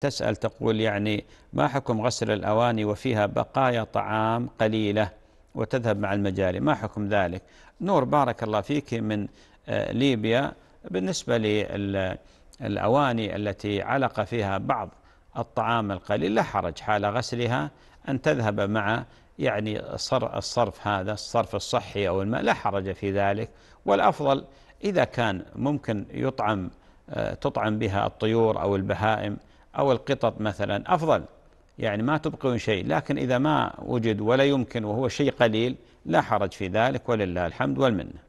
تسأل تقول يعني ما حكم غسل الأواني وفيها بقايا طعام قليلة وتذهب مع المجاري ما حكم ذلك نور بارك الله فيك من آه، ليبيا بالنسبة للأواني التي علق فيها بعض الطعام القليل لا حرج حال غسلها أن تذهب مع يعني الصرف هذا الصرف الصحي أو الماء لا حرج في ذلك والأفضل إذا كان ممكن يطعم آه، تطعم بها الطيور أو البهائم أو القطط مثلا أفضل يعني ما تبقون شيء لكن إذا ما وجد ولا يمكن وهو شيء قليل لا حرج في ذلك ولله الحمد والمنه